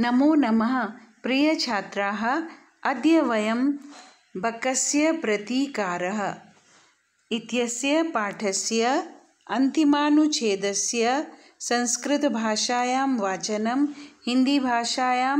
नमो नमः प्रियछात्राः अद्य वयं बकस्य प्रतीकारः इत्यस्य संस्कृत भाषायां संस्कृतभाषायां हिंदी भाषायां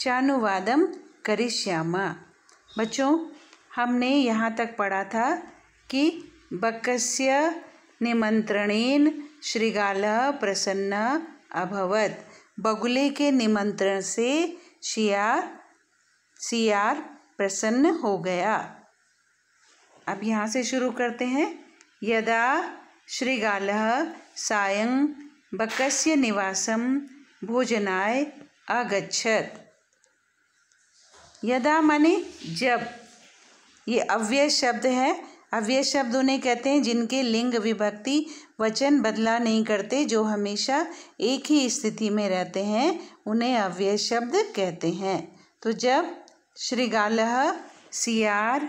चानुवादम करिष्यामः बच्चों हमने यहाँ तक पढ़ा था कि बकस्य निमंत्रण श्रृगाल प्रसन्न अभवत बगुले के निमंत्रण से शियार सियार प्रसन्न हो गया अब यहाँ से शुरू करते हैं यदा श्रीगाल सायं बकस्य निवासम भोजनाय अगछत यदा माने जब ये अव्यय शब्द है अव्यय शब्द उन्हें कहते हैं जिनके लिंग विभक्ति वचन बदला नहीं करते जो हमेशा एक ही स्थिति में रहते हैं उन्हें अव्यय शब्द कहते हैं तो जब श्रीगाल सियार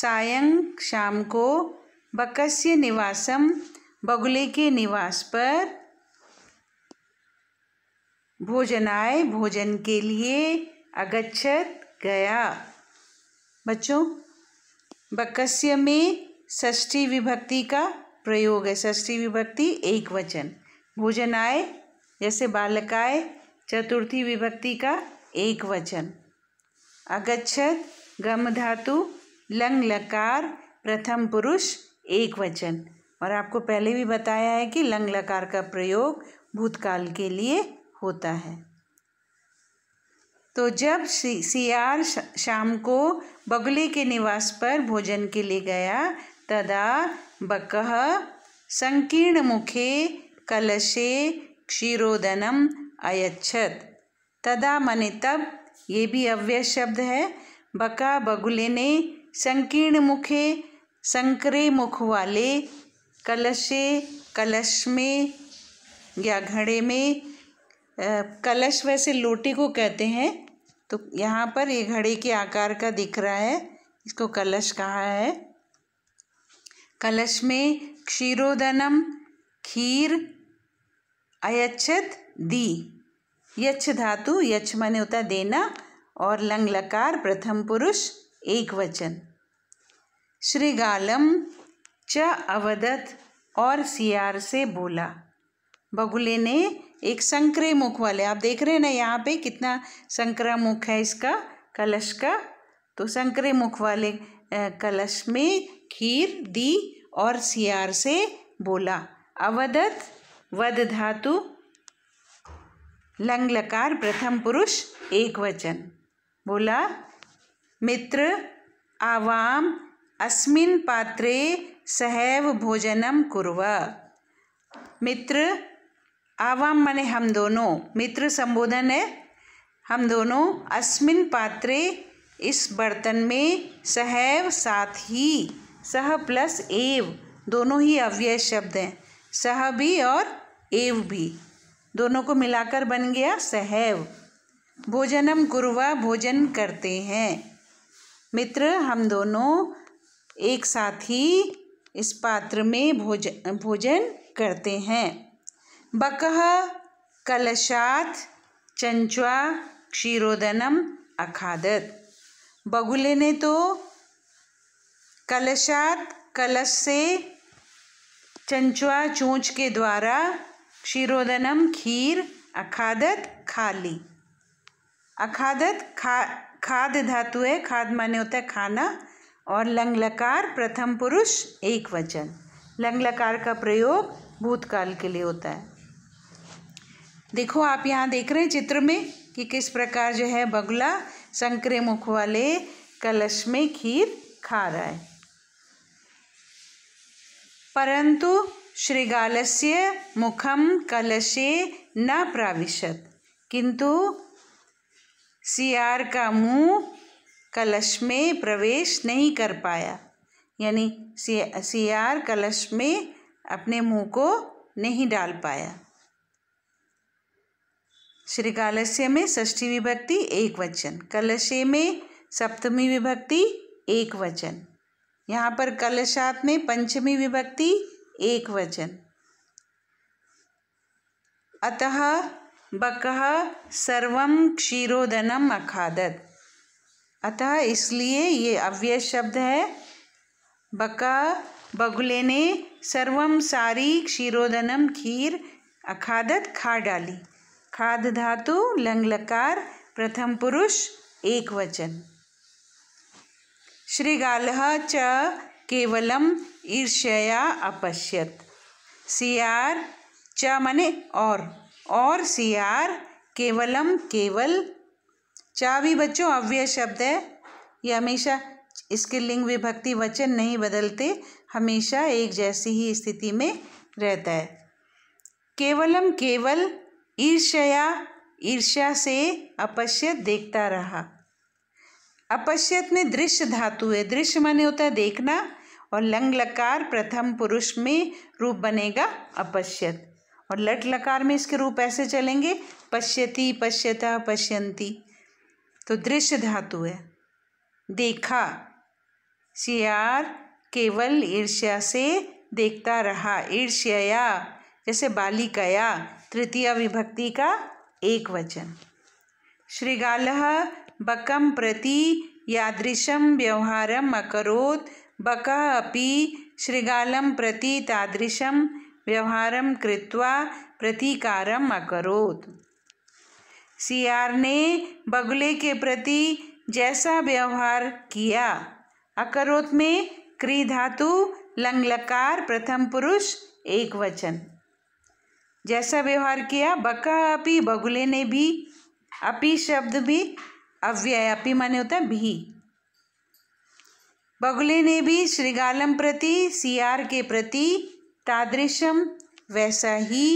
सायं शाम को बकस्य निवासम बगुले के निवास पर भोजनाय भोजन के लिए अगच्छत गया बच्चों बकस्य में षष्ठी विभक्ति का प्रयोग है षष्ठी विभक्ति एक वचन भोजनाय जैसे बालकाय चतुर्थी विभक्ति का एक वचन अगच्छत गम धातु लंग लकार प्रथम पुरुष एक वचन और आपको पहले भी बताया है कि लंग लकार का प्रयोग भूतकाल के लिए होता है तो जब सियार शाम को बगुले के निवास पर भोजन के लिए गया तदा बकह संकीर्ण मुखे कलशे क्षीरोदनम अयच्छत तदा मने तब ये भी अव्यय शब्द है बका बगुले ने संकीर्ण मुखे संकरे मुख वाले कलशे कलश में या घड़े में कलश वैसे लोटे को कहते हैं तो यहाँ पर ये घड़ी के आकार का दिख रहा है इसको कलश कहा है कलश में क्षीरोदनम खीर अयच्छत दी यक्ष धातु यक्ष माने होता देना और लंग लकार प्रथम पुरुष एक वचन श्रीगालम च अवदत और सियार से बोला बगुले ने एक संक्रे मुख वाले आप देख रहे हैं ना यहाँ पे कितना संक्रा मुख है इसका कलश का तो संक्रे मुख वाले कलश में खीर दी और सियार से बोला अवदत वध धातु लंग लकार प्रथम पुरुष एक वचन बोला मित्र आवाम अस्मिन पात्रे सहैव भोजनम कुर्व मित्र आवाम माने हम दोनों मित्र संबोधन है हम दोनों अस्मिन पात्रे इस बर्तन में सहैव साथ ही सह प्लस एव दोनों ही अव्यय शब्द हैं सह भी और एव भी दोनों को मिलाकर बन गया सहैव भोजनम गुरुवा भोजन करते हैं मित्र हम दोनों एक साथ ही इस पात्र में भोजन भोजन करते हैं बकह कलशात चंचवा क्षीरोदनम अखादत बगुले ने तो कलशात कलश से चंचवा चूँच के द्वारा क्षीरोदनम खीर अखादत खा ली अखादत खा खाद धातु है खाद माने होता है खाना और लंगलकार प्रथम पुरुष एक वचन लंगलकार का प्रयोग भूतकाल के लिए होता है देखो आप यहाँ देख रहे हैं चित्र में कि किस प्रकार जो है बगुला संकरे मुख वाले कलश में खीर खा रहा है परंतु श्रीगालस्य मुखम कलशे न प्राविशत किंतु सियार का मुंह कलश में प्रवेश नहीं कर पाया यानी सियार कलश में अपने मुंह को नहीं डाल पाया श्री कालस्य में षष्ठी विभक्ति एक वचन कलशे में सप्तमी विभक्ति एक वचन यहाँ पर कलशात में पंचमी विभक्ति एक वचन अतः बक सर्व क्षीरोदनम अखादत अतः इसलिए ये अव्यय शब्द है बका बगुले ने सर्वम सारी क्षीरोदनम खीर अखादत खा डाली खाद धातु लंग लकार प्रथम पुरुष एक वचन श्रीगाल च केवलम ईर्ष्या अपश्यत सियार च मने और और सियार केवलम केवल चा भी बच्चों अव्यय शब्द है ये हमेशा इसके लिंग विभक्ति वचन नहीं बदलते हमेशा एक जैसी ही स्थिति में रहता है केवलम केवल ईर्ष्या ईर्ष्या से अपश्यत देखता रहा अपश्यत में दृश्य धातु है दृश्य माने होता है देखना और लंग लकार प्रथम पुरुष में रूप बनेगा अपश्यत और लट लकार में इसके रूप ऐसे चलेंगे पश्यति पश्यता पश्यंती तो दृश्य धातु है देखा सियार केवल ईर्ष्या से देखता रहा ईर्ष्या जैसे बालिकाया तृतीय विभक्ति का एक वचन श्रीगाल बकम प्रति यादृशम व्यवहारम अकोत् बक अभी श्रीगालम प्रति तादृशम व्यवहारम कृत्वा प्रतिकारम अकोत् सियार ने बगुले के प्रति जैसा व्यवहार किया अकरोत में क्री धातु लंगलकार प्रथम पुरुष एक वचन जैसा व्यवहार किया बका अपी बगुले ने भी अपी शब्द भी अव्यय अपी माने होता है भी बगुले ने भी श्रीगालम प्रति सियार के प्रति तादृशम वैसा ही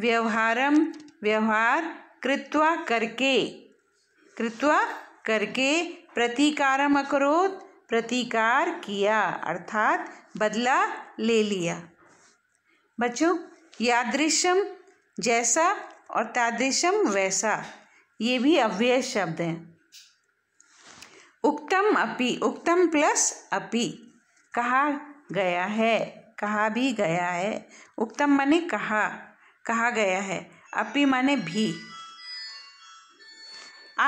व्यवहारम व्यवहार कृत्वा करके कृत्वा करके प्रतिकारम अकरोत प्रतिकार किया अर्थात बदला ले लिया बच्चों यादृशम जैसा और तादृशम वैसा ये भी अव्यय शब्द हैं उक्तम अपि उक्तम प्लस अपि कहा गया है कहा भी गया है उक्तम माने कहा कहा गया है अपि माने भी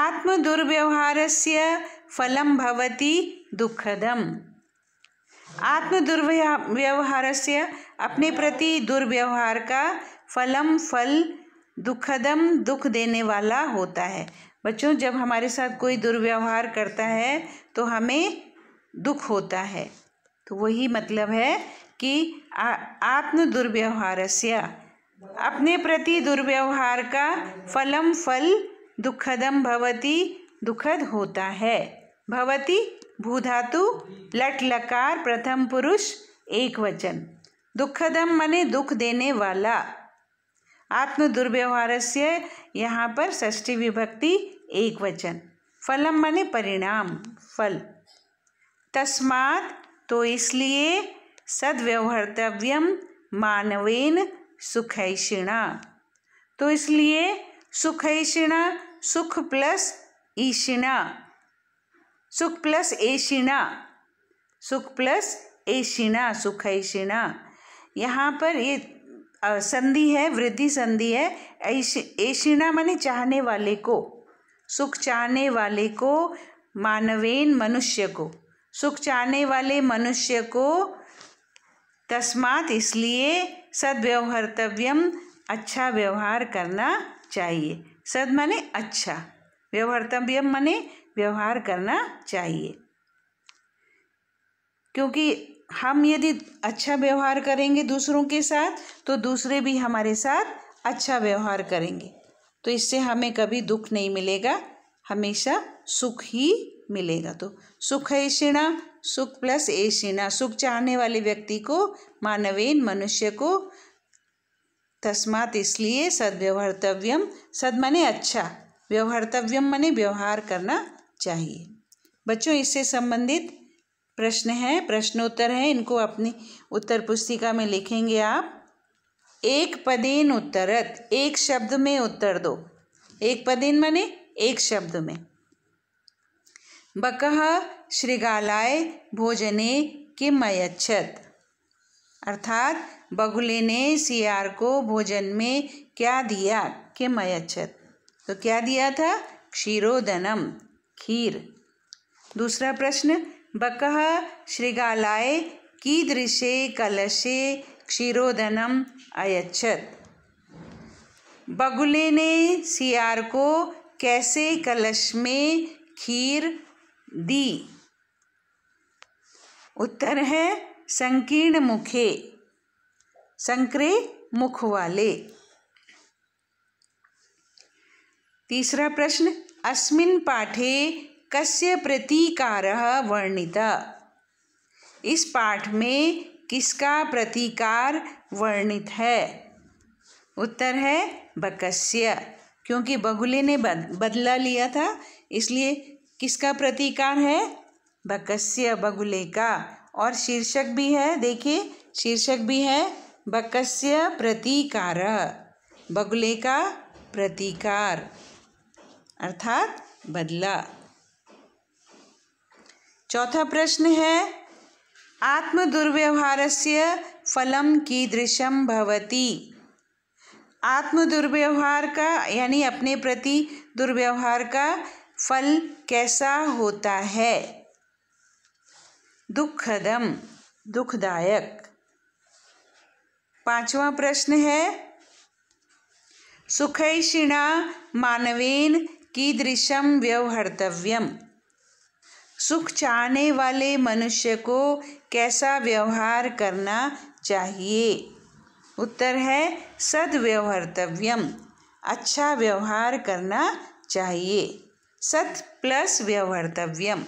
आत्मदुर्व्यवहार से फलम भवती दुखदम दुर्व्यवहार से अपने प्रति दुर्व्यवहार का फलम फल दुखदम दुख देने वाला होता है बच्चों जब हमारे साथ कोई दुर्व्यवहार करता है तो हमें दुख होता है तो वही मतलब है कि आत्म से अपने प्रति दुर्व्यवहार का फलम फल दुखदम भवती दुखद होता है भवती भूधातु लट लकार प्रथम पुरुष एक वचन दुखदम मने दुख देने वाला आत्म दुर्व्यवहार से यहाँ पर षष्ठी विभक्ति एक वचन फलम मने परिणाम फल तस्मात तो इसलिए सदव्यवहर्तव्यम मानवेन सुखैषिणा तो इसलिए सुखैषिणा सुख प्लस ईषिणा सुख प्लस एशिणा सुख प्लस एशिणा सुखैषिणा यहाँ पर ये संधि है वृद्धि संधि है ऐशिणा माने चाहने वाले को सुख चाहने वाले को मानवेन मनुष्य को सुख चाहने वाले मनुष्य को तस्मात इसलिए सदव्यवहर्तव्यम अच्छा व्यवहार करना चाहिए सद माने अच्छा व्यवहर्तव्यम माने व्यवहार करना चाहिए क्योंकि हम यदि अच्छा व्यवहार करेंगे दूसरों के साथ तो दूसरे भी हमारे साथ अच्छा व्यवहार करेंगे तो इससे हमें कभी दुख नहीं मिलेगा हमेशा सुख ही मिलेगा तो सुख ऐषिणा सुख प्लस ऐषिणा सुख चाहने वाले व्यक्ति को मानवेन मनुष्य को तस्मात इसलिए सदव्यवहर्तव्यम सद मने अच्छा व्यवहर्तव्यम मने व्यवहार करना चाहिए बच्चों इससे संबंधित प्रश्न है प्रश्नोत्तर है इनको अपनी उत्तर पुस्तिका में लिखेंगे आप एक पदेन उत्तरत एक शब्द में उत्तर दो एक पदेन माने एक शब्द में बकह श्रृगालाय भोजने किम अयच्छत अर्थात बगुले ने सियार को भोजन में क्या दिया किम मयच्छत तो क्या दिया था क्षीरोदनम खीर दूसरा प्रश्न बक श्रृगालाय कीदृशे कलशे क्षीरोदनम अयच्छत बगुले ने सियार को कैसे कलश में खीर दी उत्तर है संकीर्ण मुखे संक्रे मुख वाले तीसरा प्रश्न अस्मिन पाठे कस्य प्रतीकार वर्णित इस पाठ में किसका प्रतीकार वर्णित है उत्तर है बकस्य क्योंकि बगुले ने बदला लिया था इसलिए किसका प्रतीकार है बकस्य बगुले का और शीर्षक भी है देखिए शीर्षक भी है बकस्य प्रतीकार बगुले का प्रतीकार अर्थात बदला चौथा प्रश्न है आत्मदुर्व्यवहार से फलम कीदृशम भवती आत्मदुर्व्यवहार का यानी अपने प्रति दुर्व्यवहार का फल कैसा होता है दुखदम दुखदायक पांचवा प्रश्न है सुखैषिणा मानवेन कीदृशम व्यवहर्तव्यम सुख चाहने वाले मनुष्य को कैसा व्यवहार करना चाहिए उत्तर है सदव्यवहर्तव्यम अच्छा व्यवहार करना चाहिए सत प्लस व्यवहर्तव्यम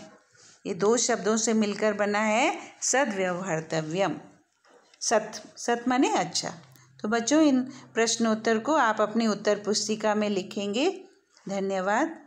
ये दो शब्दों से मिलकर बना है सदव्यवहर्तव्यम सत सत माने अच्छा तो बच्चों इन प्रश्नोत्तर को आप अपनी उत्तर पुस्तिका में लिखेंगे धन्यवाद